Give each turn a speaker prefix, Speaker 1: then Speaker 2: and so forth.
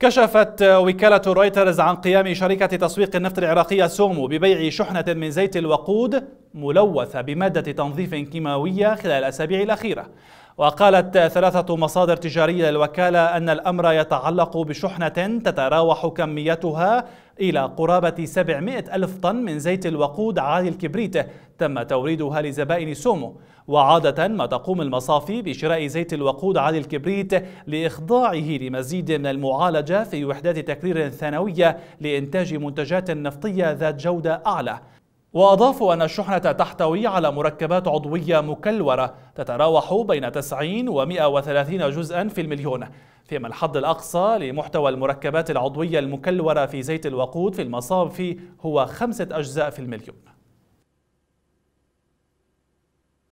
Speaker 1: كشفت وكالة رويترز عن قيام شركة تسويق النفط العراقية سومو ببيع شحنة من زيت الوقود ملوثة بمادة تنظيف كيماوية خلال الأسابيع الأخيرة وقالت ثلاثة مصادر تجارية للوكالة أن الأمر يتعلق بشحنة تتراوح كميتها إلى قرابة 700 ألف طن من زيت الوقود عالي الكبريت تم توريدها لزبائن سومو وعادة ما تقوم المصافي بشراء زيت الوقود عالي الكبريت لإخضاعه لمزيد من المعالجة في وحدات تكرير ثانوية لإنتاج منتجات نفطية ذات جودة أعلى وأضافوا أن الشحنة تحتوي على مركبات عضوية مكلورة تتراوح بين 90 و 130 جزءا في المليون فيما الحد الأقصى لمحتوى المركبات العضوية المكلورة في زيت الوقود في المصافي هو خمسة أجزاء في المليون